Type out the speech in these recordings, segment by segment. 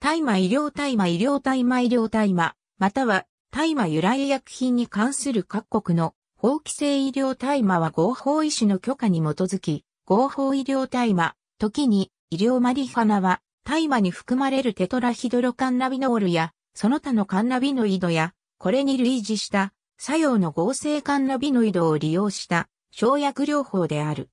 大麻医療大麻医療大麻医療大麻、または大麻由来薬品に関する各国の法規制医療大麻は合法医師の許可に基づき、合法医療大麻、時に医療マリファナは大麻に含まれるテトラヒドロカンナビノールや、その他のカンナビノイドや、これに類似した作用の合成カンナビノイドを利用した生薬療法である。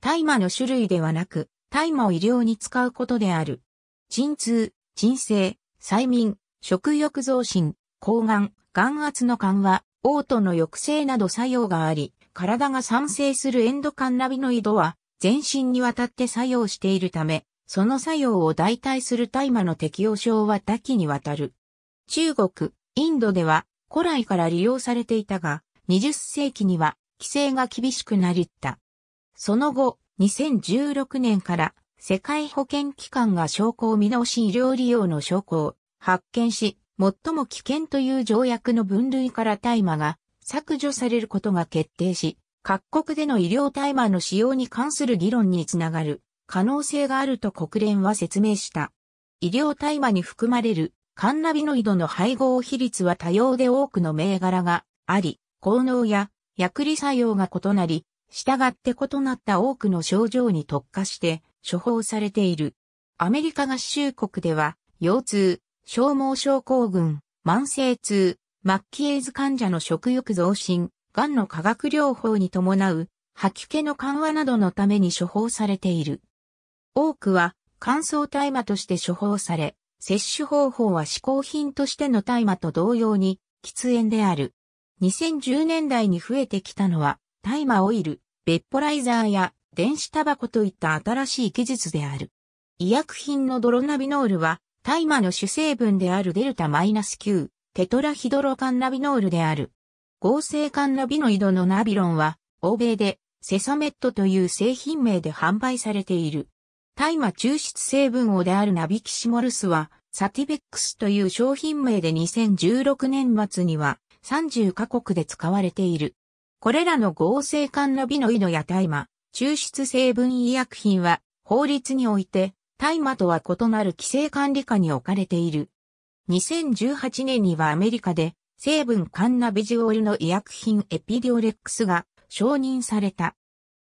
大麻の種類ではなく、大麻を医療に使うことである。鎮痛、鎮静、催眠、食欲増進、抗がん、眼圧の緩和、嘔吐の抑制など作用があり、体が酸性するエンドカンナビノイドは全身にわたって作用しているため、その作用を代替する大麻の適用症は多岐にわたる。中国、インドでは古来から利用されていたが、20世紀には規制が厳しくなりった。その後、2016年から世界保健機関が証拠を見直し医療利用の証拠を発見し、最も危険という条約の分類から大麻が削除されることが決定し、各国での医療大麻の使用に関する議論につながる可能性があると国連は説明した。医療大麻に含まれるカンナビノイドの配合比率は多様で多くの銘柄があり、効能や薬理作用が異なり、従って異なった多くの症状に特化して処方されている。アメリカ合衆国では、腰痛、消耗症候群、慢性痛、末期エイズ患者の食欲増進、癌の化学療法に伴う、吐き気の緩和などのために処方されている。多くは乾燥大麻として処方され、摂取方法は嗜好品としての大麻と同様に喫煙である。2010年代に増えてきたのは大麻オイル、ベッポライザーや電子タバコといった新しい技術である。医薬品のドロナビノールは、大麻の主成分であるデルタマイナス -9、テトラヒドロカンナビノールである。合成カンナビノイドのナビロンは、欧米でセサメットという製品名で販売されている。大麻抽出成分をであるナビキシモルスは、サティベックスという商品名で2016年末には30カ国で使われている。これらの合成カンナビノイドや大麻、抽出成分医薬品は法律において大麻とは異なる規制管理下に置かれている。2018年にはアメリカで成分カンナビジオールの医薬品エピデオレックスが承認された。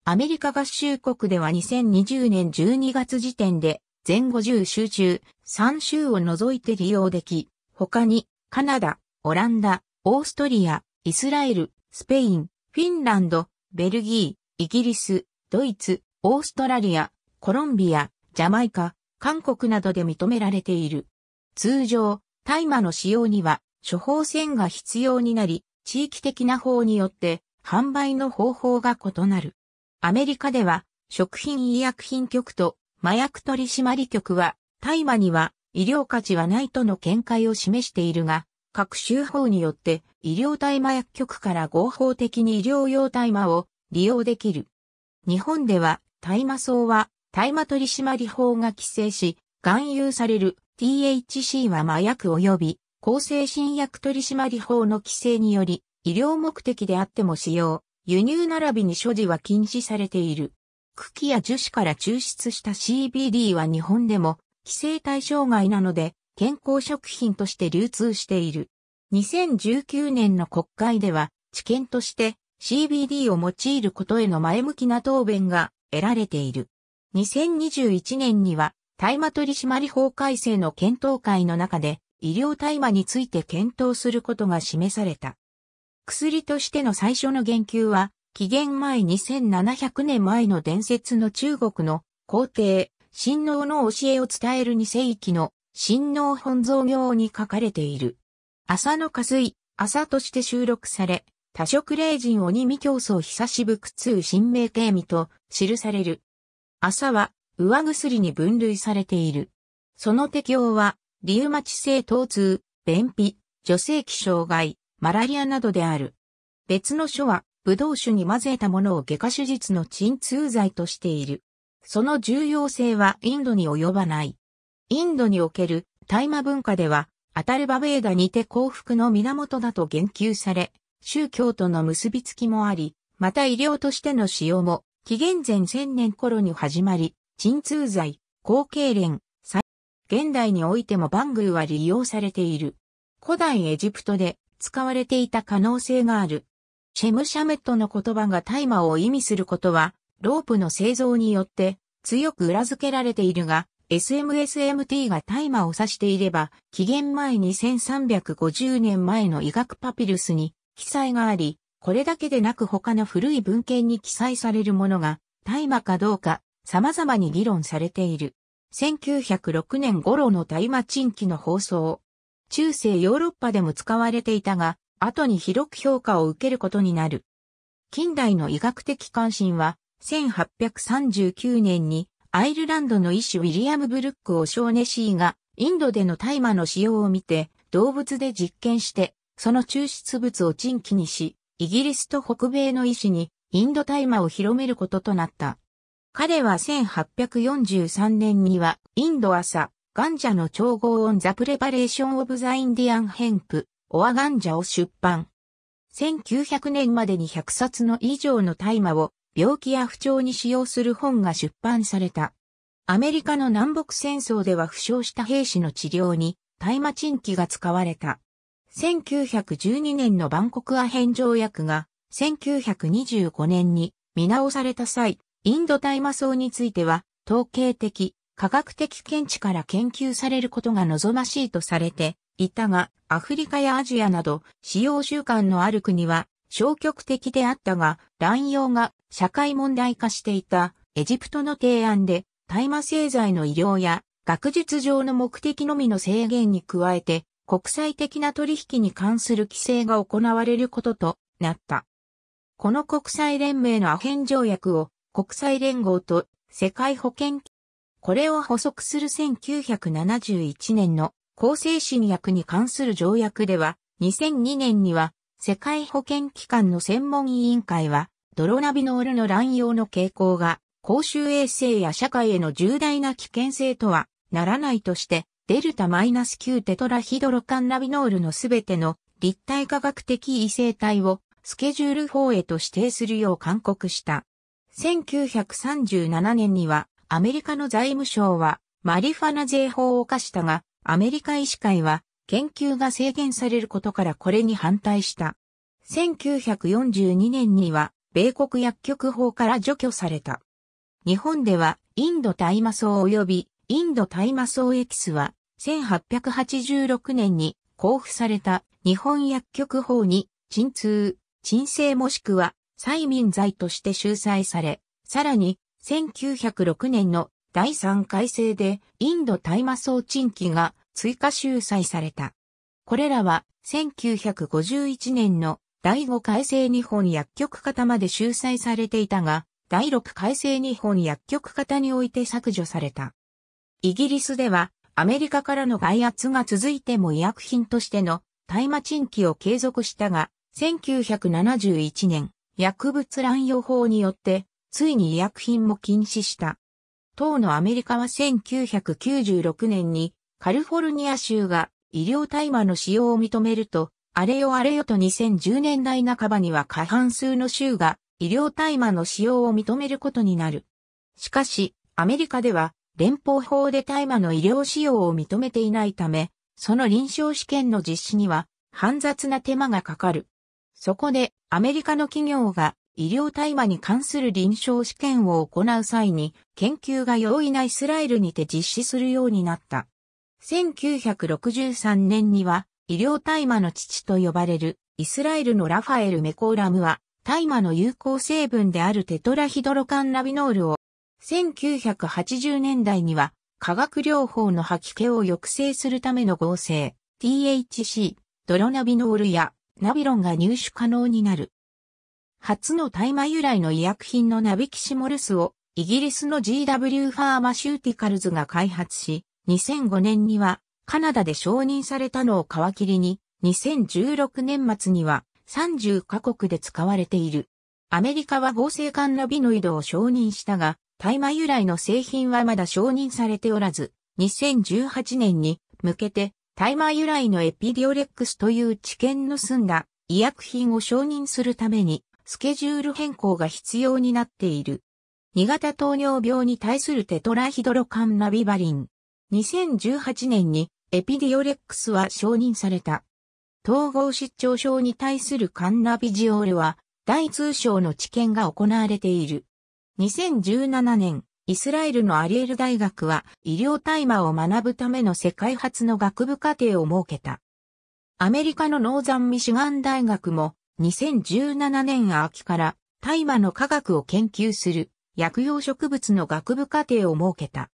アメリカ合衆国では2020年12月時点で全50州中3州を除いて利用でき、他にカナダ、オランダ、オーストリア、イスラエル、スペイン、フィンランド、ベルギー、イギリス、ドイツ、オーストラリア、コロンビア、ジャマイカ、韓国などで認められている。通常、大麻の使用には処方箋が必要になり、地域的な法によって販売の方法が異なる。アメリカでは食品医薬品局と麻薬取締局は大麻には医療価値はないとの見解を示しているが、各州法によって医療大麻薬局から合法的に医療用大麻を利用できる日本では大麻草は大麻取締法が規制し、含有される THC は麻薬及び抗精神薬取締法の規制により、医療目的であっても使用、輸入並びに所持は禁止されている。茎や樹脂から抽出した CBD は日本でも規制対象外なので健康食品として流通している。2019年の国会では知見として CBD を用いることへの前向きな答弁が得られている。2021年には、大麻取締法改正の検討会の中で、医療大麻について検討することが示された。薬としての最初の言及は、紀元前2700年前の伝説の中国の皇帝、神脳の教えを伝える2世紀の神脳本造業に書かれている。朝の下水、朝として収録され、多色霊人鬼見競争久しぶ苦痛神明刑味と記される。朝は上薬に分類されている。その適用は、リウマチ性疼痛、便秘、女性器障害、マラリアなどである。別の書は、ブドウ酒に混ぜたものを外科手術の鎮痛剤としている。その重要性はインドに及ばない。インドにおける大麻文化では、アタルバベーダにて幸福の源だと言及され、宗教との結びつきもあり、また医療としての使用も、紀元前1000年頃に始まり、鎮痛剤、後継連、現代においてもバングーは利用されている。古代エジプトで使われていた可能性がある。シェムシャメットの言葉が大麻を意味することは、ロープの製造によって強く裏付けられているが、SMSMT が大麻を指していれば、紀元前2350年前の医学パピルスに記載があり、これだけでなく他の古い文献に記載されるものが大麻かどうか様々に議論されている。1906年頃の大麻珍気の放送。中世ヨーロッパでも使われていたが、後に広く評価を受けることになる。近代の医学的関心は、1839年にアイルランドの医師ウィリアム・ブルック・をショーネシーがインドでの大麻の使用を見て動物で実験してその抽出物を陳気にし、イギリスと北米の医師にインド大麻を広めることとなった。彼は1843年には、インド朝、ガンジャの調合オンザプレパレーションオブザインディアンヘンプ、オアガンジャを出版。1900年までに100冊の以上の大麻を病気や不調に使用する本が出版された。アメリカの南北戦争では負傷した兵士の治療に大麻賃金が使われた。1912年のバンコクアヘン条約が1925年に見直された際、インド大麻草については統計的、科学的見地から研究されることが望ましいとされていたが、アフリカやアジアなど使用習慣のある国は消極的であったが、乱用が社会問題化していたエジプトの提案で大麻製剤の医療や学術上の目的のみの制限に加えて国際的な取引に関する規制が行われることとなった。この国際連盟のアヘン条約を国際連合と世界保健これを補足する1971年の厚生侵略に関する条約では、2002年には世界保健機関の専門委員会は、ドロナビノールの乱用の傾向が公衆衛生や社会への重大な危険性とはならないとして、デルタマイナス -9 テトラヒドロカンナビノールのすべての立体科学的異性体をスケジュール法へと指定するよう勧告した。1937年にはアメリカの財務省はマリファナ税法を犯したが、アメリカ医師会は研究が制限されることからこれに反対した。1942年には米国薬局法から除去された。日本ではインド大麻草及びインド大麻草エキスは1886年に交付された日本薬局法に、鎮痛、鎮静もしくは、催眠剤として収載され、さらに、1906年の第3改正でインド大麻草鎮機が追加収載された。これらは1951年の第5改正日本薬局型まで収載されていたが、第6改正日本薬局型において削除された。イギリスではアメリカからの外圧が続いても医薬品としての大麻賃金を継続したが、1971年、薬物乱用法によって、ついに医薬品も禁止した。当のアメリカは1996年にカルフォルニア州が医療大麻の使用を認めると、あれよあれよと2010年代半ばには過半数の州が医療大麻の使用を認めることになる。しかし、アメリカでは連邦法で大麻の医療使用を認めていないため、その臨床試験の実施には、煩雑な手間がかかる。そこで、アメリカの企業が医療大麻に関する臨床試験を行う際に、研究が容易なイスラエルにて実施するようになった。1963年には、医療大麻の父と呼ばれる、イスラエルのラファエル・メコーラムは、大麻の有効成分であるテトラヒドロカンナビノールを1980年代には化学療法の吐き気を抑制するための合成 THC、ドロナビノールやナビロンが入手可能になる。初の大麻由来の医薬品のナビキシモルスをイギリスの GW ファーマシューティカルズが開発し、2005年にはカナダで承認されたのを皮切りに、2016年末には30カ国で使われている。アメリカは合成カナビノイドを承認したが、大麻由来の製品はまだ承認されておらず、2018年に向けて大麻由来のエピディオレックスという知見の済んだ医薬品を承認するためにスケジュール変更が必要になっている。2型糖尿病に対するテトラヒドロカンナビバリン。2018年にエピディオレックスは承認された。統合失調症に対するカンナビジオールは、大通称の治験が行われている。2017年、イスラエルのアリエル大学は医療大麻を学ぶための世界初の学部課程を設けた。アメリカのノーザンミシガン大学も2017年秋から大麻の科学を研究する薬用植物の学部課程を設けた。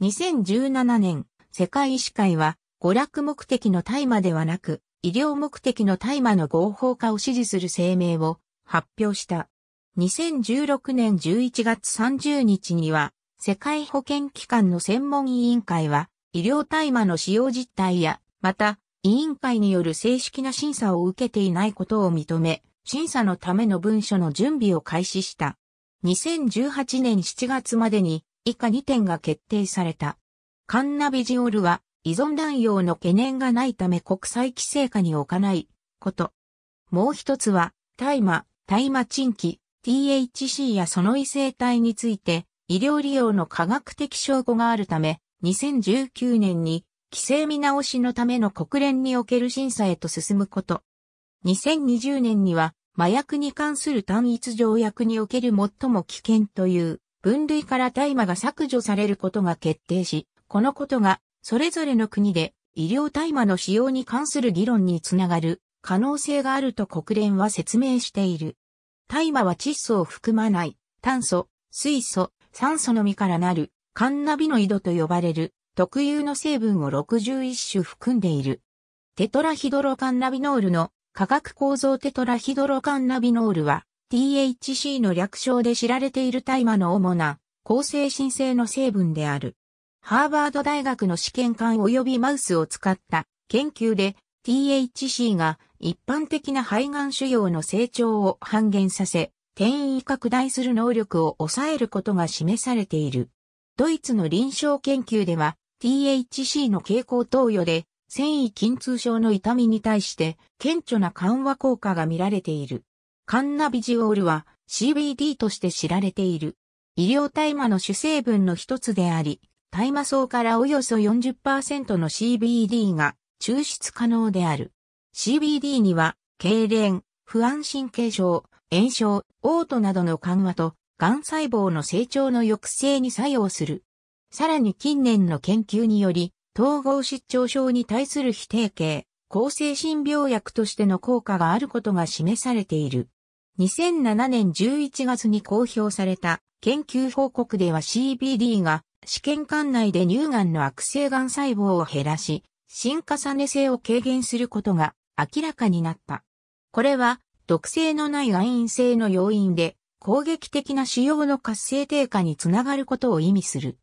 2017年、世界医師会は娯楽目的の大麻ではなく医療目的の大麻の合法化を支持する声明を発表した。2016年11月30日には、世界保健機関の専門委員会は、医療大麻の使用実態や、また、委員会による正式な審査を受けていないことを認め、審査のための文書の準備を開始した。2018年7月までに以下2点が決定された。カンナビジオルは依存乱用の懸念がないため国際規制下に置かないこと。もう一つは大麻、大麻賃金。THC やその異性体について医療利用の科学的証拠があるため、2019年に規制見直しのための国連における審査へと進むこと。2020年には麻薬に関する単一条約における最も危険という分類から大麻が削除されることが決定し、このことがそれぞれの国で医療大麻の使用に関する議論につながる可能性があると国連は説明している。大麻は窒素を含まない炭素、水素、酸素のみからなるカンナビノイドと呼ばれる特有の成分を61種含んでいる。テトラヒドロカンナビノールの化学構造テトラヒドロカンナビノールは THC の略称で知られている大麻の主な抗成新性の成分である。ハーバード大学の試験管及びマウスを使った研究で THC が一般的な肺がん腫瘍の成長を半減させ、転移拡大する能力を抑えることが示されている。ドイツの臨床研究では THC の経口投与で繊維筋痛症の痛みに対して顕著な緩和効果が見られている。カンナビジオールは CBD として知られている。医療大麻の主成分の一つであり、大麻草からおよそ40%の CBD が抽出可能である。CBD には、痙攣、不安神経症、炎症、嘔吐などの緩和と、癌細胞の成長の抑制に作用する。さらに近年の研究により、統合失調症に対する非定型、抗精神病薬としての効果があることが示されている。2007年11月に公表された研究報告では CBD が試験管内で乳がんの悪性がん細胞を減らし、進化さね性を軽減することが明らかになった。これは、毒性のない亜鉛性の要因で、攻撃的な腫瘍の活性低下につながることを意味する。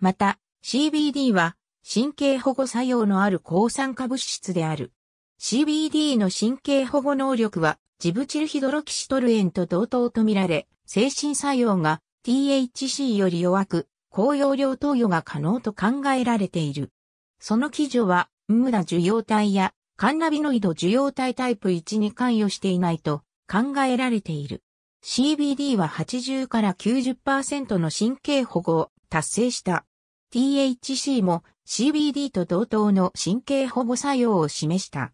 また、CBD は神経保護作用のある抗酸化物質である。CBD の神経保護能力はジブチルヒドロキシトルエンと同等とみられ、精神作用が THC より弱く、高容量投与が可能と考えられている。その基準は、無駄受容体やカンナビノイド受容体タイプ1に関与していないと考えられている。CBD は80から90%の神経保護を達成した。THC も CBD と同等の神経保護作用を示した。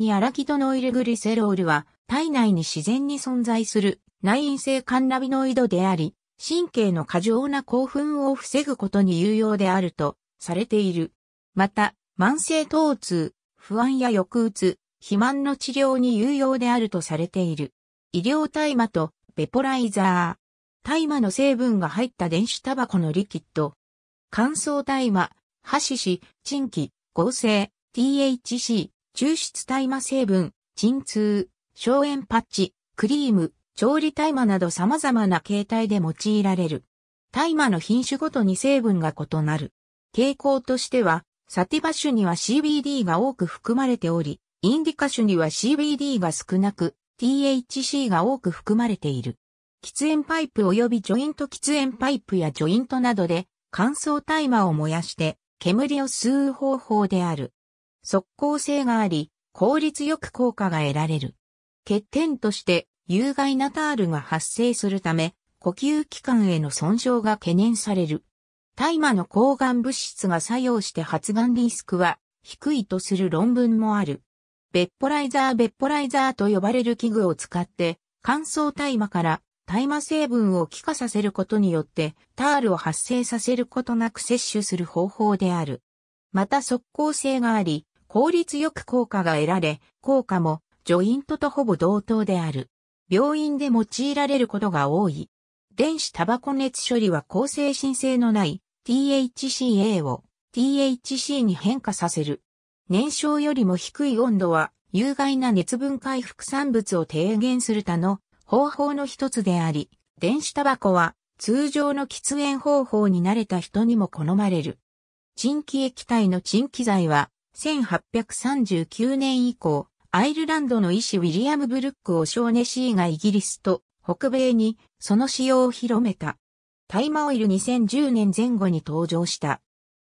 にアラキドノイルグリセロールは体内に自然に存在する内因性カンナビノイドであり、神経の過剰な興奮を防ぐことに有用であるとされている。また、慢性疼痛、不安や抑うつ、肥満の治療に有用であるとされている。医療大麻とベポライザー。大麻の成分が入った電子タバコのリキッド。乾燥大麻、ハシシ、チンキ、合成、THC、抽出大麻成分、鎮痛、消炎パッチ、クリーム、調理大麻など様々な形態で用いられる。大麻の品種ごとに成分が異なる。傾向としては、サティバ種には CBD が多く含まれており、インディカ種には CBD が少なく、THC が多く含まれている。喫煙パイプ及びジョイント喫煙パイプやジョイントなどで乾燥大麻を燃やして煙を吸う方法である。速効性があり、効率よく効果が得られる。欠点として有害なタールが発生するため、呼吸器官への損傷が懸念される。大麻の抗がん物質が作用して発がんリスクは低いとする論文もある。ベッポライザーベッポライザーと呼ばれる器具を使って乾燥大麻から大麻成分を気化させることによってタールを発生させることなく摂取する方法である。また即効性があり、効率よく効果が得られ、効果もジョイントとほぼ同等である。病院で用いられることが多い。電子タバコ熱処理は抗生申請のない THCA を THC に変化させる。燃焼よりも低い温度は有害な熱分解副産物を低減する他の方法の一つであり、電子タバコは通常の喫煙方法に慣れた人にも好まれる。沈気液体の沈気剤は1839年以降、アイルランドの医師ウィリアム・ブルック・をショーネシーがイギリスと北米にその使用を広めた。タイマオイル2010年前後に登場した。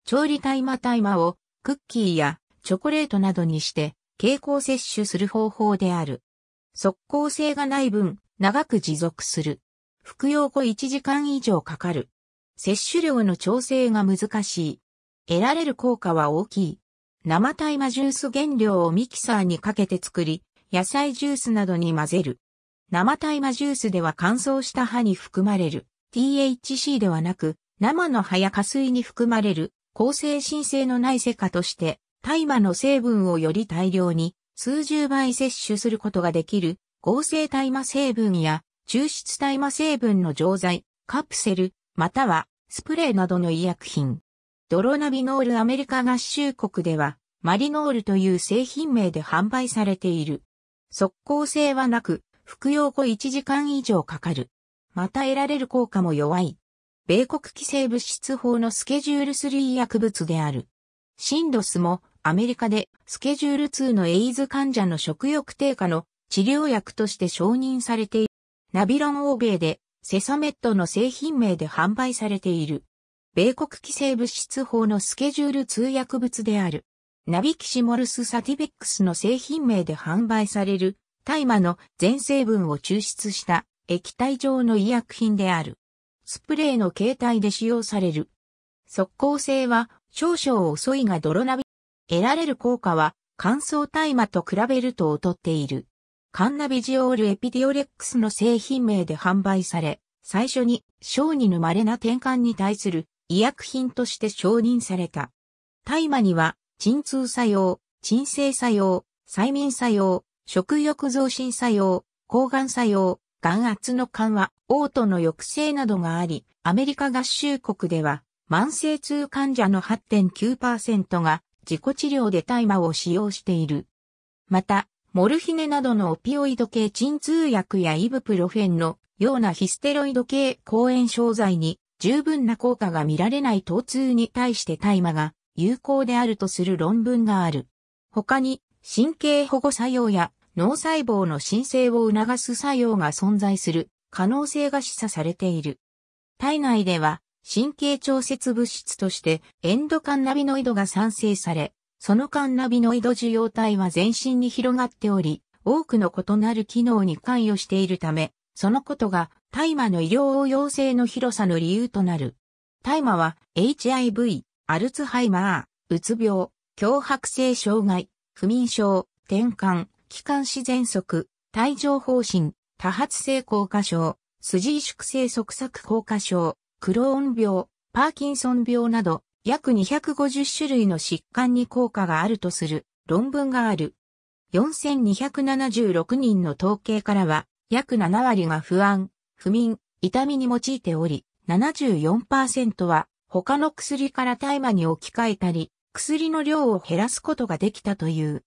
調理タイマタイマをクッキーやチョコレートなどにして経口摂取する方法である。速効性がない分長く持続する。服用後1時間以上かかる。摂取量の調整が難しい。得られる効果は大きい。生タイマジュース原料をミキサーにかけて作り、野菜ジュースなどに混ぜる。生タイマジュースでは乾燥した葉に含まれる。THC ではなく、生の葉や下水に含まれる、抗生新生のないセカとして、大麻の成分をより大量に、数十倍摂取することができる、合成大麻成分や、抽出大麻成分の錠剤、カプセル、または、スプレーなどの医薬品。ドロナビノールアメリカ合衆国では、マリノールという製品名で販売されている。速効性はなく、服用後1時間以上かかる。また得られる効果も弱い。米国規制物質法のスケジュール3薬物である。シンドスもアメリカでスケジュール2のエイズ患者の食欲低下の治療薬として承認されている。ナビロン欧米でセサメットの製品名で販売されている。米国規制物質法のスケジュール2薬物である。ナビキシモルスサティベックスの製品名で販売される大麻の全成分を抽出した液体状の医薬品である。スプレーの形態で使用される。即効性は少々遅いが泥鍋得られる効果は乾燥大麻と比べると劣っている。カンナビジオールエピディオレックスの製品名で販売され、最初に小児の稀な転換に対する医薬品として承認された。大麻には鎮痛作用、鎮静作用、催眠作用、食欲増進作用、抗がん作用、眼圧の緩和、嘔吐の抑制などがあり、アメリカ合衆国では、慢性痛患者の8.9%が自己治療で大麻を使用している。また、モルヒネなどのオピオイド系鎮痛薬やイブプロフェンのようなヒステロイド系抗炎症剤に十分な効果が見られない疼痛に対して大麻が有効であるとする論文がある。他に神経保護作用や脳細胞の申請を促す作用が存在する可能性が示唆されている。体内では神経調節物質としてエンドカンナビノイドが産生され、そのカンナビノイド受容体は全身に広がっており、多くの異なる機能に関与しているため、そのことが大麻の医療応用性の広さの理由となる。大麻は HIV、アルツハイマー、うつ病、強迫性障害、不眠症、転換、気管支喘息、帯状方針、多発性硬化症、筋萎縮性側索硬化症、クローン病、パーキンソン病など、約250種類の疾患に効果があるとする論文がある。4276人の統計からは、約7割が不安、不眠、痛みに用いており、74%は他の薬から大麻に置き換えたり、薬の量を減らすことができたという。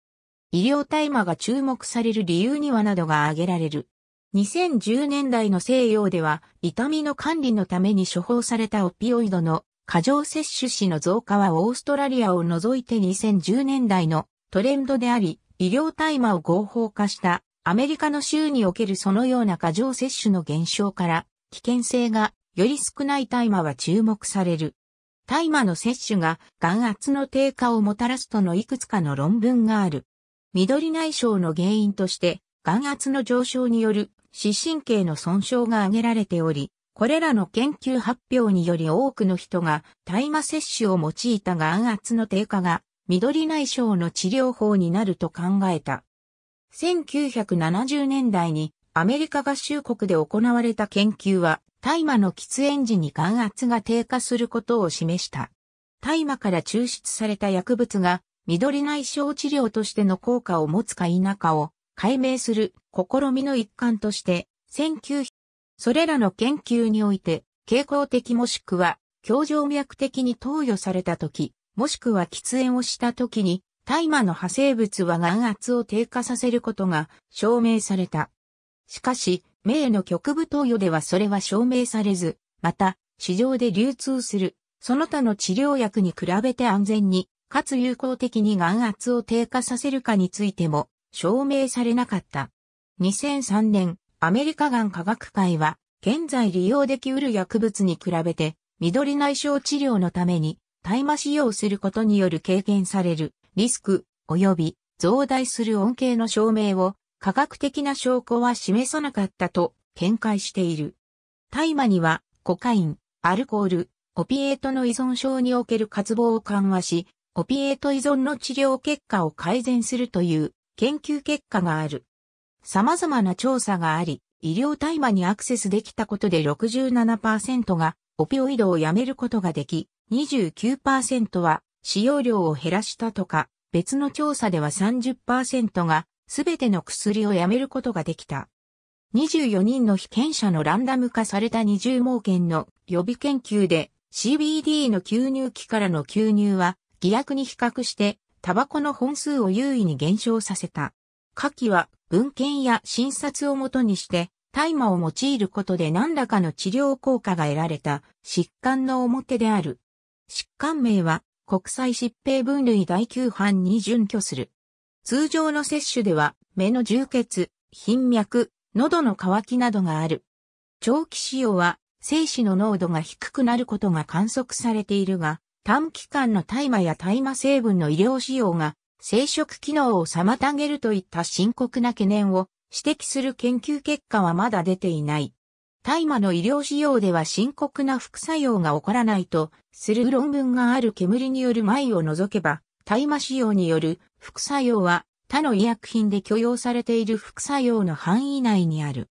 医療大麻が注目される理由にはなどが挙げられる。2010年代の西洋では、痛みの管理のために処方されたオピオイドの過剰摂取死の増加はオーストラリアを除いて2010年代のトレンドであり、医療大麻を合法化したアメリカの州におけるそのような過剰摂取の減少から危険性がより少ない大麻は注目される。大麻の摂取が眼圧の低下をもたらすとのいくつかの論文がある。緑内障の原因として、眼圧の上昇による視神経の損傷が挙げられており、これらの研究発表により多くの人が大麻摂取を用いた眼圧の低下が緑内障の治療法になると考えた。1970年代にアメリカ合衆国で行われた研究は大麻の喫煙時に眼圧が低下することを示した。大麻から抽出された薬物が緑内障治療としての効果を持つか否かを解明する試みの一環として、1900、それらの研究において、傾向的もしくは、強静脈的に投与された時、もしくは喫煙をした時に、大麻の派生物は眼圧を低下させることが証明された。しかし、名の局部投与ではそれは証明されず、また、市場で流通する、その他の治療薬に比べて安全にかつ有効的に眼圧を低下させるかについても証明されなかった。2003年、アメリカ眼科学会は、現在利用できうる薬物に比べて、緑内障治療のために、大麻使用することによる軽減されるリスク及び増大する恩恵の証明を科学的な証拠は示さなかったと見解している。大麻にはコカイン、アルコール、オピエートの依存症における渇望を緩和し、オピエート依存の治療結果を改善するという研究結果がある。様々な調査があり、医療大麻にアクセスできたことで67%がオピオイドをやめることができ、29%は使用量を減らしたとか、別の調査では30%がすべての薬をやめることができた。24人の被験者のランダム化された20盲検の予備研究で CBD の吸入器からの吸入は偽薬に比較して、タバコの本数を優位に減少させた。下記は、文献や診察をもとにして、大麻を用いることで何らかの治療効果が得られた疾患の表である。疾患名は国際疾病分類第9版に準拠する。通常の摂取では目の充血、頻脈、喉の渇きなどがある。長期使用は精子の濃度が低くなることが観測されているが、短期間の大麻や大麻成分の医療使用が生殖機能を妨げるといった深刻な懸念を指摘する研究結果はまだ出ていない。大麻の医療使用では深刻な副作用が起こらないとする論文がある煙による舞を除けば、大麻使用による副作用は他の医薬品で許容されている副作用の範囲内にある。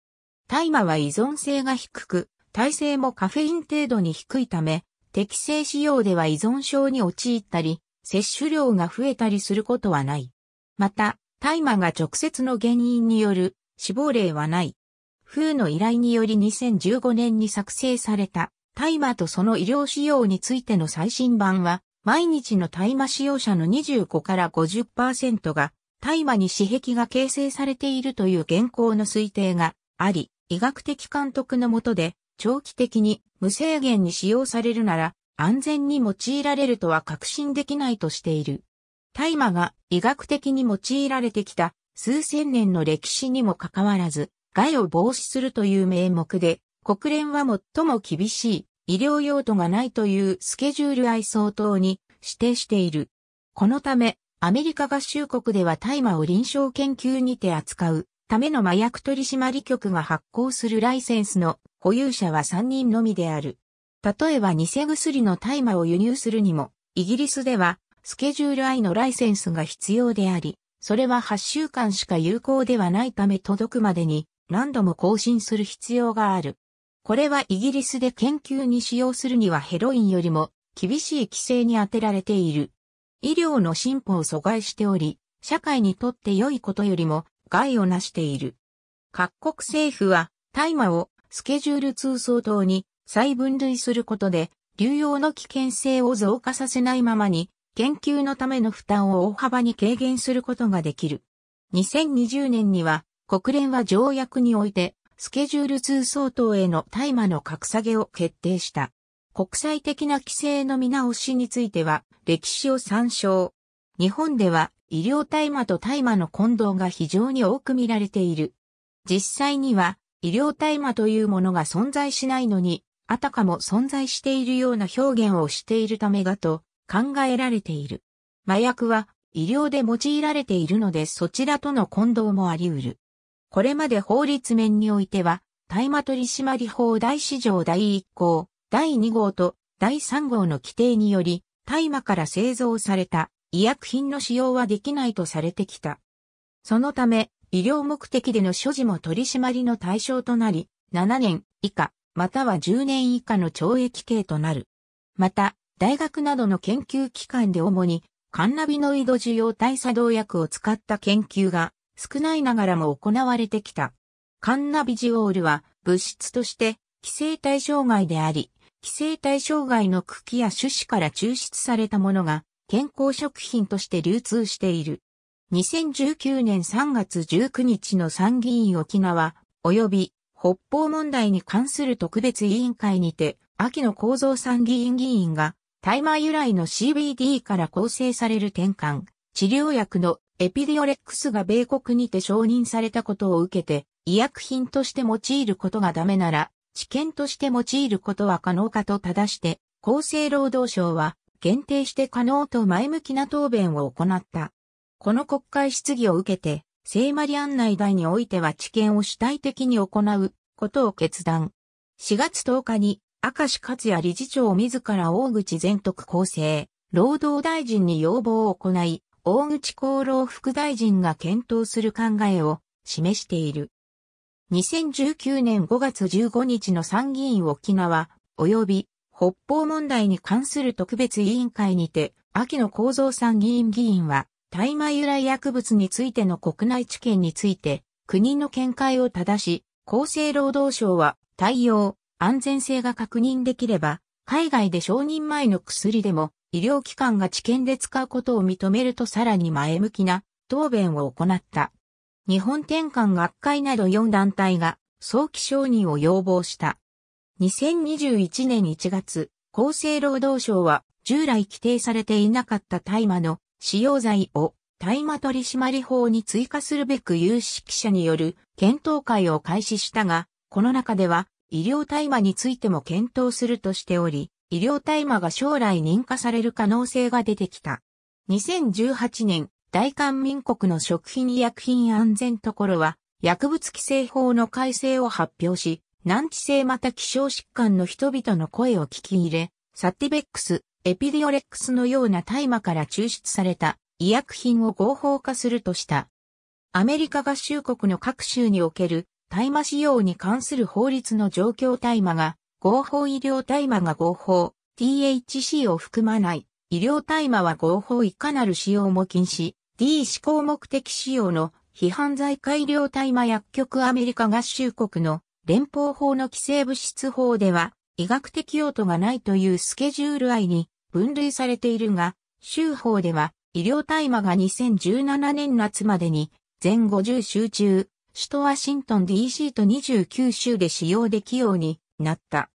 大麻は依存性が低く、耐性もカフェイン程度に低いため、適正使用では依存症に陥ったり、摂取量が増えたりすることはない。また、大麻が直接の原因による死亡例はない。風の依頼により2015年に作成された大麻とその医療使用についての最新版は、毎日の大麻使用者の25から50%が大麻に死壁が形成されているという現行の推定があり、医学的監督のもとで長期的に無制限に使用されるなら安全に用いられるとは確信できないとしている。大麻が医学的に用いられてきた数千年の歴史にもかかわらず、害を防止するという名目で、国連は最も厳しい医療用途がないというスケジュール愛相当に指定している。このため、アメリカ合衆国では大麻を臨床研究にて扱うための麻薬取締局が発行するライセンスの保有者は3人のみである。例えば偽薬の大麻を輸入するにも、イギリスではスケジュール I のライセンスが必要であり、それは8週間しか有効ではないため届くまでに何度も更新する必要がある。これはイギリスで研究に使用するにはヘロインよりも厳しい規制に当てられている。医療の進歩を阻害しており、社会にとって良いことよりも害をなしている。各国政府は大麻をスケジュール通相等に再分類することで、流用の危険性を増加させないままに、研究のための負担を大幅に軽減することができる。2020年には、国連は条約において、スケジュール通相等への大麻の格下げを決定した。国際的な規制の見直しについては、歴史を参照。日本では、医療大麻と大麻の混同が非常に多く見られている。実際には、医療大麻というものが存在しないのに、あたかも存在しているような表現をしているためがと考えられている。麻薬は医療で用いられているのでそちらとの混同もあり得る。これまで法律面においては、大麻取締法第4条第1項、第2号と第3号の規定により、大麻から製造された医薬品の使用はできないとされてきた。そのため、医療目的での所持も取り締まりの対象となり、7年以下、または10年以下の懲役刑となる。また、大学などの研究機関で主に、カンナビノイド受容体作動薬を使った研究が少ないながらも行われてきた。カンナビジオールは物質として規制対象外であり、規制対象外の茎や種子から抽出されたものが健康食品として流通している。2019年3月19日の参議院沖縄及び北方問題に関する特別委員会にて、秋野構造参議院議員が、大麻由来の CBD から構成される転換、治療薬のエピディオレックスが米国にて承認されたことを受けて、医薬品として用いることがダメなら、治験として用いることは可能かと正して、厚生労働省は、限定して可能と前向きな答弁を行った。この国会質疑を受けて、聖マリアン内大においては知見を主体的に行うことを決断。4月10日に、明石克也理事長自ら大口全徳厚生、労働大臣に要望を行い、大口厚労副大臣が検討する考えを示している。2019年5月15日の参議院沖縄及び北方問題に関する特別委員会にて、秋野幸三参議院議員は、大麻由来薬物についての国内知見について、国の見解を正し、厚生労働省は対応、安全性が確認できれば、海外で承認前の薬でも医療機関が治験で使うことを認めるとさらに前向きな答弁を行った。日本転換学会など4団体が早期承認を要望した。2021年1月、厚生労働省は従来規定されていなかった大麻の使用罪を大麻取締法に追加するべく有識者による検討会を開始したが、この中では医療大麻についても検討するとしており、医療大麻が将来認可される可能性が出てきた。2018年、大韓民国の食品医薬品安全ところは、薬物規制法の改正を発表し、難治性また希少疾患の人々の声を聞き入れ、サティベックス、エピディオレックスのような大麻から抽出された医薬品を合法化するとした。アメリカ合衆国の各州における大麻使用に関する法律の状況大麻が合法医療大麻が合法 THC を含まない医療大麻は合法いかなる使用も禁止 D 思考目的使用の非犯罪改良大麻薬局アメリカ合衆国の連邦法の規制物質法では医学的用途がないというスケジュール愛に分類されているが、州法では医療大麻が2017年夏までに全50州中、首都ワシントン DC と29州で使用できようになった。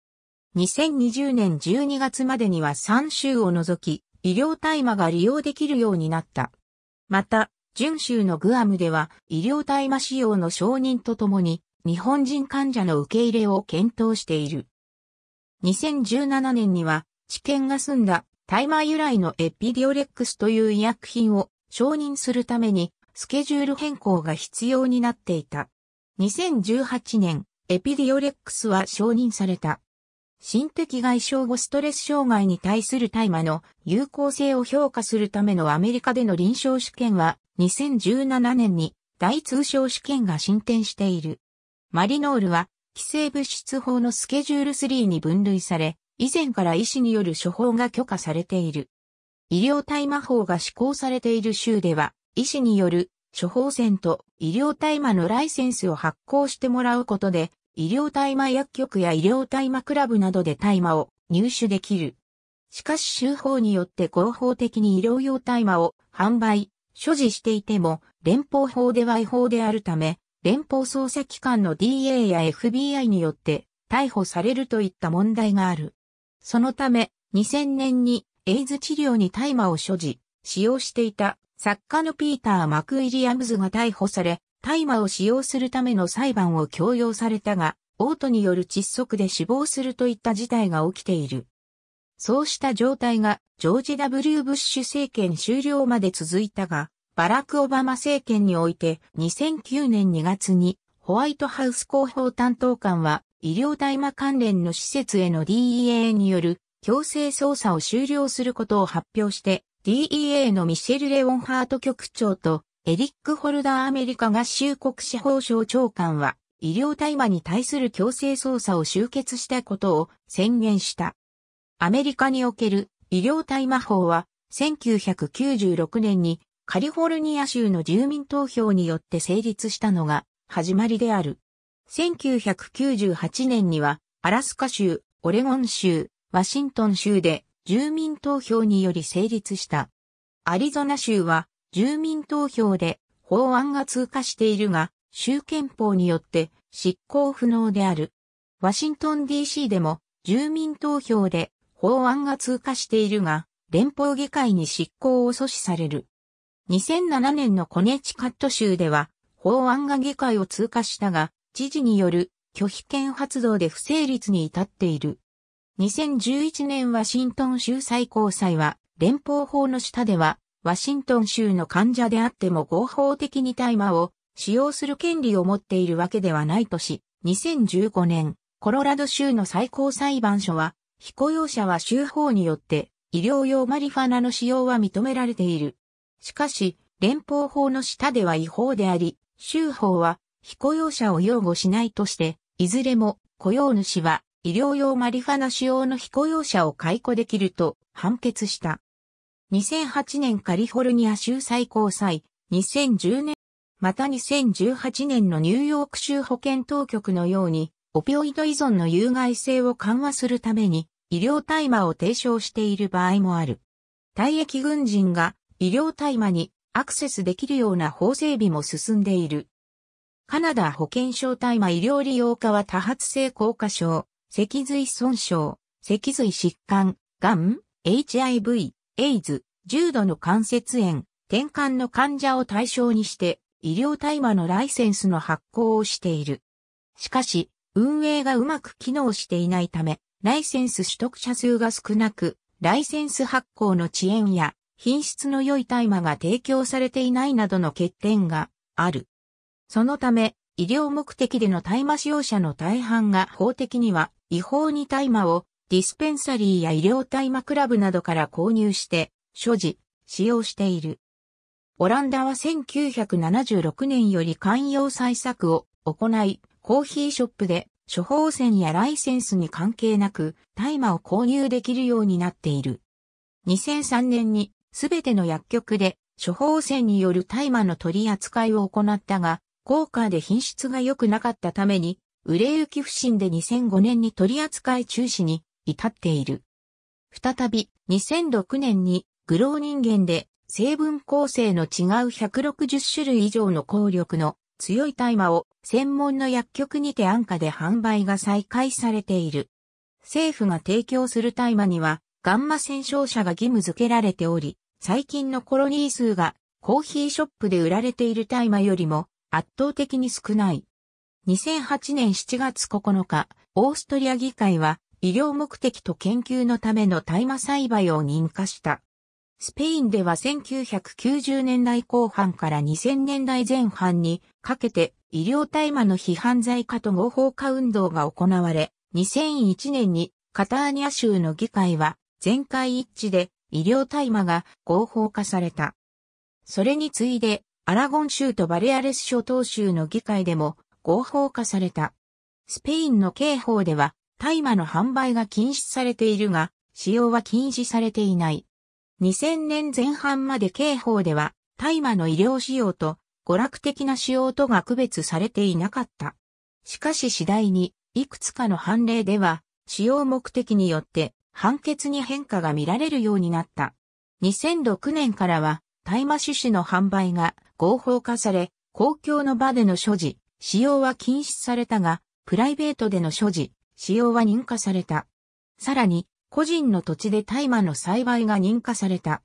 2020年12月までには3州を除き、医療大麻が利用できるようになった。また、準州のグアムでは医療大麻使用の承認とともに日本人患者の受け入れを検討している。2017年には治験が済んだ大麻由来のエピディオレックスという医薬品を承認するためにスケジュール変更が必要になっていた。2018年、エピディオレックスは承認された。心的外傷後ストレス障害に対する大麻の有効性を評価するためのアメリカでの臨床試験は2017年に大通商試験が進展している。マリノールは規制物質法のスケジュール3に分類され、以前から医師による処方が許可されている。医療大麻法が施行されている州では、医師による処方箋と医療大麻のライセンスを発行してもらうことで、医療大麻薬局や医療大麻クラブなどで大麻を入手できる。しかし州法によって合法的に医療用大麻を販売、所持していても、連邦法では違法であるため、連邦捜査機関の DA や FBI によって逮捕されるといった問題がある。そのため、2000年にエイズ治療に大麻を所持、使用していた作家のピーター・マクイリアムズが逮捕され、大麻を使用するための裁判を強要されたが、嘔吐による窒息で死亡するといった事態が起きている。そうした状態がジョージ・ W・ ブッシュ政権終了まで続いたが、バラク・オバマ政権において2009年2月にホワイトハウス広報担当官は医療大麻関連の施設への DEA による強制捜査を終了することを発表して、DEA のミシェル・レオンハート局長とエリック・ホルダーアメリカ合衆国司法省長官は、医療大麻に対する強制捜査を終結したことを宣言した。アメリカにおける医療大麻法は、1996年にカリフォルニア州の住民投票によって成立したのが始まりである。1998年には、アラスカ州、オレゴン州、ワシントン州で住民投票により成立した。アリゾナ州は住民投票で法案が通過しているが、州憲法によって執行不能である。ワシントン DC でも住民投票で法案が通過しているが、連邦議会に執行を阻止される。2007年のコネチカット州では法案が議会を通過したが、知事による拒否権発動で不成立に至っている。2011年ワシントン州最高裁は、連邦法の下では、ワシントン州の患者であっても合法的に大麻を使用する権利を持っているわけではないとし、2015年、コロラド州の最高裁判所は、非雇用者は州法によって医療用マリファナの使用は認められている。しかし、連邦法の下では違法であり、州法は非雇用者を擁護しないとして、いずれも雇用主は医療用マリファナ使用の非雇用者を解雇できると判決した。2008年カリフォルニア州最高裁、2010年、また2018年のニューヨーク州保健当局のように、オピオイド依存の有害性を緩和するために、医療大麻を提唱している場合もある。退役軍人が医療大麻にアクセスできるような法整備も進んでいる。カナダ保健省大麻医療利用化は多発性硬化症、脊髄損傷、脊髄疾患、がん、HIV、AIDS、重度の関節炎、転換の患者を対象にして医療大麻のライセンスの発行をしている。しかし、運営がうまく機能していないため、ライセンス取得者数が少なく、ライセンス発行の遅延や品質の良い大麻が提供されていないなどの欠点がある。そのため、医療目的での大麻使用者の大半が法的には違法に大麻をディスペンサリーや医療大麻クラブなどから購入して所持、使用している。オランダは1976年より寛容採策を行い、コーヒーショップで処方箋やライセンスに関係なく大麻を購入できるようになっている。2003年にすべての薬局で処方箋による大麻の取り扱いを行ったが、高価で品質が良くなかったために、売れ行き不振で2005年に取り扱い中止に至っている。再び2006年にグロー人間で成分構成の違う160種類以上の効力の強い大麻を専門の薬局にて安価で販売が再開されている。政府が提供する大麻にはガンマ戦勝者が義務付けられており、最近のコロニー数がコーヒーショップで売られている大麻よりも圧倒的に少ない。2008年7月9日、オーストリア議会は医療目的と研究のための大麻栽培を認可した。スペインでは1990年代後半から2000年代前半にかけて医療大麻の批判罪化と合法化運動が行われ、2001年にカターニア州の議会は全会一致で医療大麻が合法化された。それに次いでアラゴン州とバレアレス諸島州の議会でも合法化された。スペインの刑法では大麻の販売が禁止されているが、使用は禁止されていない。2000年前半まで刑法では大麻の医療使用と娯楽的な使用とが区別されていなかった。しかし次第に、いくつかの判例では、使用目的によって判決に変化が見られるようになった。2006年からは、大麻種子の販売が合法化され、公共の場での所持、使用は禁止されたが、プライベートでの所持、使用は認可された。さらに、個人の土地で大麻の栽培が認可された。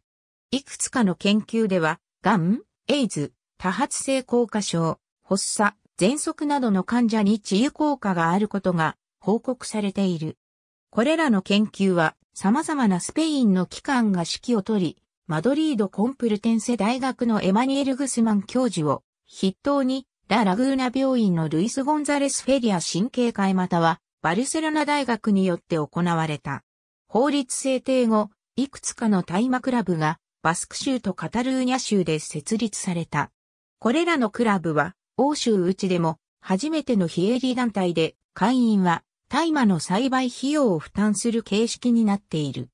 いくつかの研究では、ガン、エイズ、多発性硬化症、発作、喘息などの患者に治癒効果があることが報告されている。これらの研究は様々なスペインの機関が指揮を取り、マドリードコンプルテンセ大学のエマニエル・グスマン教授を筆頭にラ・ラグーナ病院のルイス・ゴンザレス・フェリア神経科またはバルセロナ大学によって行われた。法律制定後、いくつかの大麻クラブがバスク州とカタルーニャ州で設立された。これらのクラブは欧州内でも初めての非営利団体で会員は大麻の栽培費用を負担する形式になっている。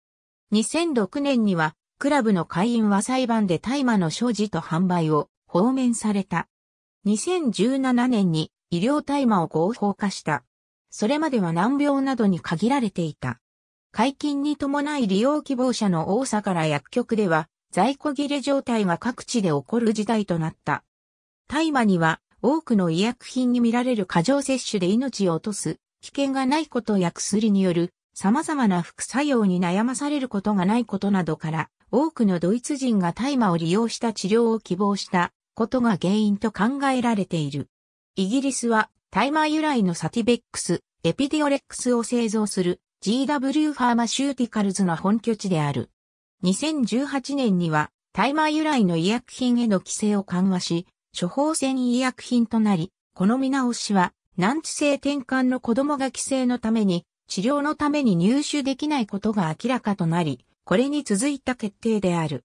2006年にはクラブの会員は裁判で大麻の所持と販売を放免された。2017年に医療大麻を合法化した。それまでは難病などに限られていた。解禁に伴い利用希望者の多さから薬局では在庫切れ状態が各地で起こる事態となった。大麻には多くの医薬品に見られる過剰摂取で命を落とす危険がないことや薬による様々な副作用に悩まされることがないことなどから多くのドイツ人が大麻を利用した治療を希望したことが原因と考えられている。イギリスは大麻由来のサティベックス、エピディオレックスを製造する GW ファーマシューティカルズの本拠地である。2018年には大麻由来の医薬品への規制を緩和し、処方箋医薬品となり、この見直しは難治性転換の子供が規制のために治療のために入手できないことが明らかとなり、これに続いた決定である。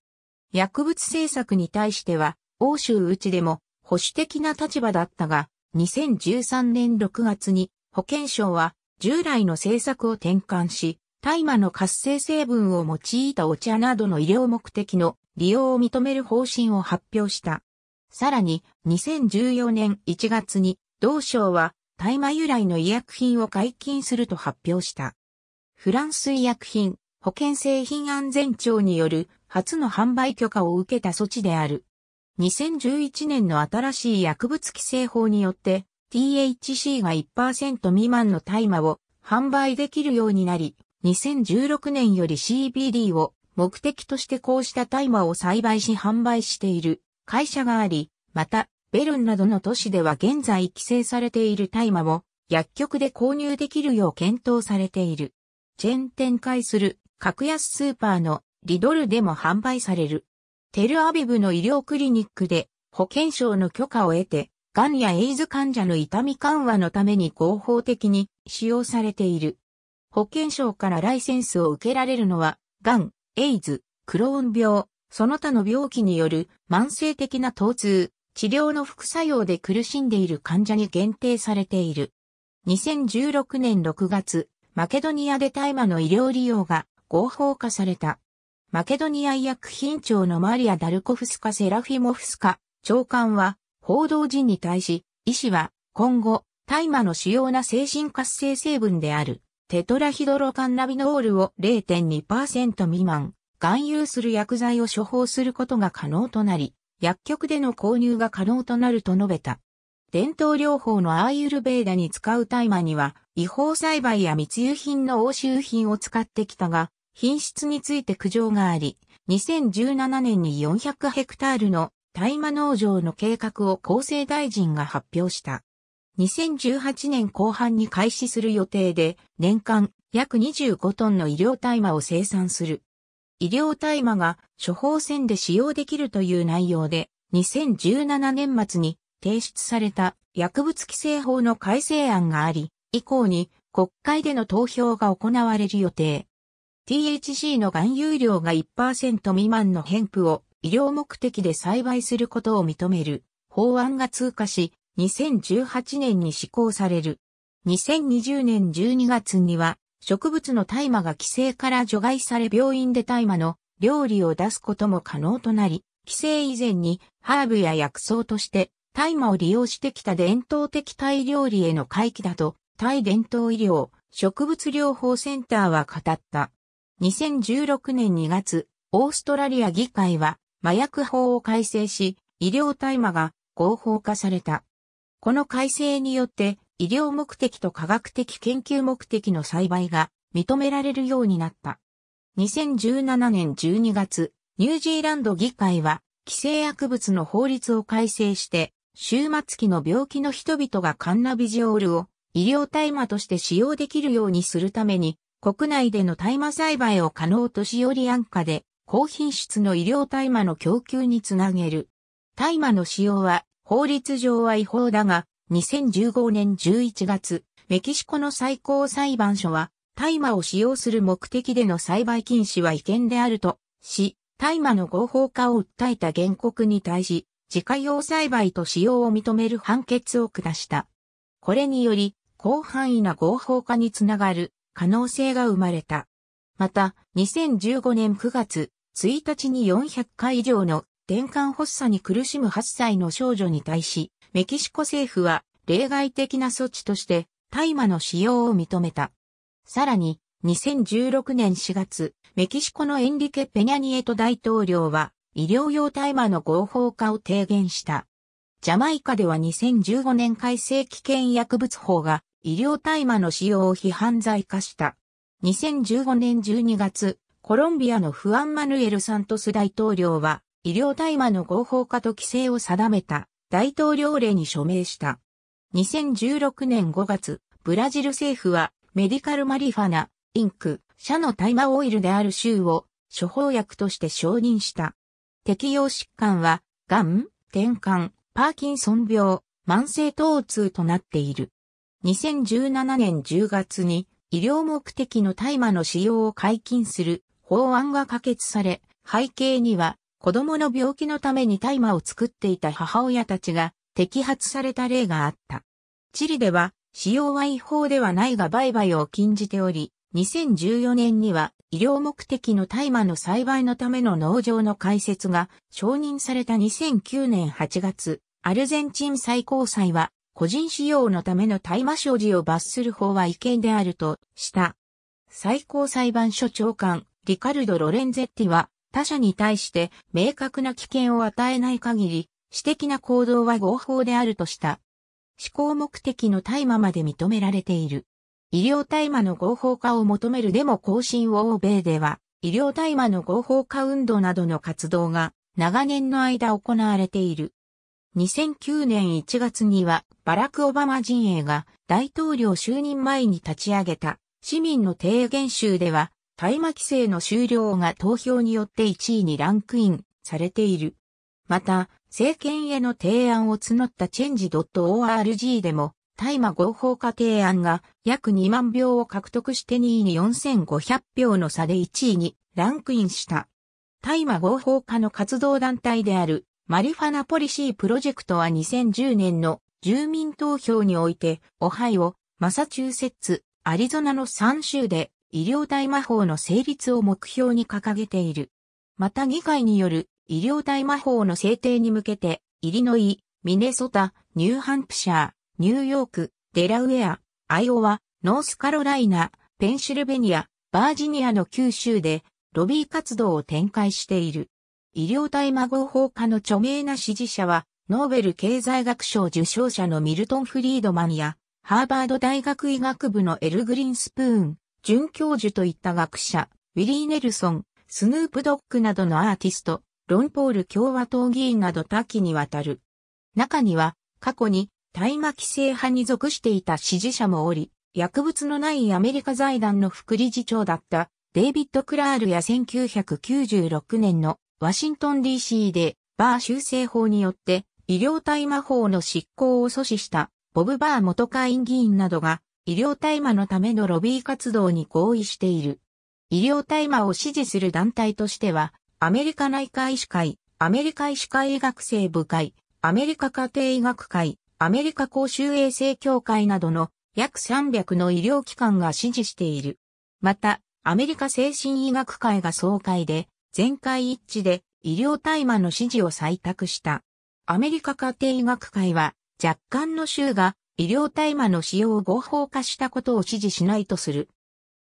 薬物政策に対しては、欧州内でも保守的な立場だったが、2013年6月に保健省は従来の政策を転換し、大麻の活性成分を用いたお茶などの医療目的の利用を認める方針を発表した。さらに、2014年1月に、同省は大麻由来の医薬品を解禁すると発表した。フランス医薬品保険製品安全庁による初の販売許可を受けた措置である。2011年の新しい薬物規制法によって THC が1%未満の大麻を販売できるようになり、2016年より CBD を目的としてこうした大麻を栽培し販売している会社があり、また、ベルンなどの都市では現在規制されている大麻も薬局で購入できるよう検討されている。チェーン展開する格安スーパーのリドルでも販売される。テルアビブの医療クリニックで保健省の許可を得て、がんやエイズ患者の痛み緩和のために合法的に使用されている。保健省からライセンスを受けられるのは、がん、エイズ、クローン病、その他の病気による慢性的な疼痛、治療の副作用で苦しんでいる患者に限定されている。2016年6月、マケドニアで大麻の医療利用が合法化された。マケドニア医薬品庁のマリア・ダルコフスカ・セラフィモフスカ長官は報道陣に対し、医師は今後、大麻の主要な精神活性成分であるテトラヒドロカンナビノールを0.2%未満、含有する薬剤を処方することが可能となり、薬局での購入が可能となると述べた。伝統療法のアーユルベーダに使う大麻には違法栽培や密輸品の押収品を使ってきたが、品質について苦情があり、2017年に400ヘクタールの大麻農場の計画を厚生大臣が発表した。2018年後半に開始する予定で、年間約25トンの医療大麻を生産する。医療大麻が処方箋で使用できるという内容で、2017年末に提出された薬物規制法の改正案があり、以降に国会での投票が行われる予定。THC の含有量が1%未満の偏譜を医療目的で栽培することを認める法案が通過し、2018年に施行される。2020年12月には、植物の大麻が規制から除外され病院で大麻の料理を出すことも可能となり、規制以前にハーブや薬草として大麻を利用してきた伝統的タイ料理への回帰だと、タイ伝統医療、植物療法センターは語った。2016年2月、オーストラリア議会は麻薬法を改正し、医療大麻が合法化された。この改正によって、医療目的と科学的研究目的の栽培が認められるようになった。2017年12月、ニュージーランド議会は、規制薬物の法律を改正して、終末期の病気の人々がカンナビジオールを医療大麻として使用できるようにするために、国内での大麻栽培を可能としより安価で、高品質の医療大麻の供給につなげる。大麻の使用は法律上は違法だが、2015年11月、メキシコの最高裁判所は、大麻を使用する目的での栽培禁止は違憲であるとし、大麻の合法化を訴えた原告に対し、自家用栽培と使用を認める判決を下した。これにより、広範囲な合法化につながる可能性が生まれた。また、2015年9月1日に400回以上の転換発作に苦しむ8歳の少女に対し、メキシコ政府は例外的な措置として大麻の使用を認めた。さらに、2016年4月、メキシコのエンリケ・ペニャニエト大統領は医療用大麻の合法化を提言した。ジャマイカでは2015年改正危険薬物法が医療大麻の使用を批判罪化した。2015年12月、コロンビアのフアン・マヌエル・サントス大統領は、医療大麻の合法化と規制を定めた大統領令に署名した。2016年5月、ブラジル政府はメディカルマリファナ、インク、社の大麻オイルである州を処方薬として承認した。適用疾患は、が転換、パーキンソン病、慢性疼痛となっている。2017年10月に医療目的の大麻の使用を解禁する法案が可決され、背景には子供の病気のために大麻を作っていた母親たちが摘発された例があった。チリでは使用は違法ではないが売買を禁じており、2014年には医療目的の大麻の栽培のための農場の開設が承認された2009年8月、アルゼンチン最高裁は個人使用のための大麻所持を罰する法は違憲であるとした。最高裁判所長官、リカルド・ロレンゼッティは他者に対して明確な危険を与えない限り、私的な行動は合法であるとした。思考目的の大麻まで認められている。医療大麻の合法化を求めるデモ行進を欧米では、医療大麻の合法化運動などの活動が長年の間行われている。2009年1月にはバラク・オバマ陣営が大統領就任前に立ち上げた市民の提言集では大麻規制の終了が投票によって1位にランクインされている。また、政権への提案を募ったチェンジ .org でも大麻合法化提案が約2万票を獲得して2位に4500票の差で1位にランクインした。大麻合法化の活動団体であるマリファナポリシープロジェクトは2010年の住民投票において、オハイオ、マサチューセッツ、アリゾナの3州で医療大麻法の成立を目標に掲げている。また議会による医療大麻法の制定に向けて、イリノイ、ミネソタ、ニューハンプシャー、ニューヨーク、デラウェア、アイオワ、ノースカロライナ、ペンシルベニア、バージニアの九州でロビー活動を展開している。医療大魔合法化の著名な支持者は、ノーベル経済学賞受賞者のミルトン・フリードマンや、ハーバード大学医学部のエル・グリンスプーン、准教授といった学者、ウィリー・ネルソン、スヌープ・ドッグなどのアーティスト、ロンポール共和党議員など多岐にわたる。中には、過去に大麻規制派に属していた支持者もおり、薬物のないアメリカ財団の副理事長だったデイビッド・クラールや1996年のワシントン DC でバー修正法によって医療大麻法の執行を阻止したボブ・バー元会員議員などが医療大麻のためのロビー活動に合意している。医療大麻を支持する団体としては、アメリカ内科医師会、アメリカ医師会医学生部会、アメリカ家庭医学会、アメリカ公衆衛生協会などの約300の医療機関が支持している。また、アメリカ精神医学会が総会で、全会一致で医療大麻の支持を採択した。アメリカ家庭医学会は、若干の州が医療大麻の使用を合法化したことを支持しないとする。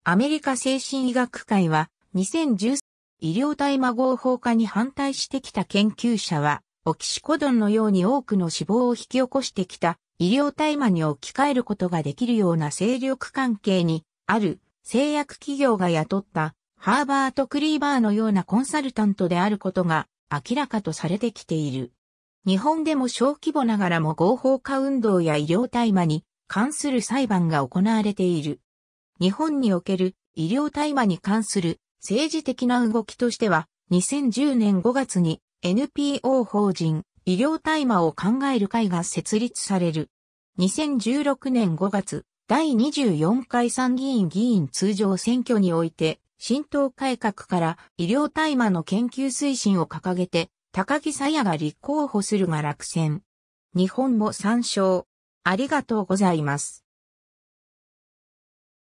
アメリカ精神医学会は、2013医療大麻合法化に反対してきた研究者は、オキシコドンのように多くの死亡を引き起こしてきた医療大麻に置き換えることができるような勢力関係にある製薬企業が雇ったハーバート・クリーバーのようなコンサルタントであることが明らかとされてきている。日本でも小規模ながらも合法化運動や医療大麻に関する裁判が行われている。日本における医療大麻に関する政治的な動きとしては2010年5月に NPO 法人医療大麻を考える会が設立される。2016年5月、第24回参議院議員通常選挙において、新党改革から医療大麻の研究推進を掲げて、高木沙耶が立候補するが落選。日本も参照。ありがとうございます。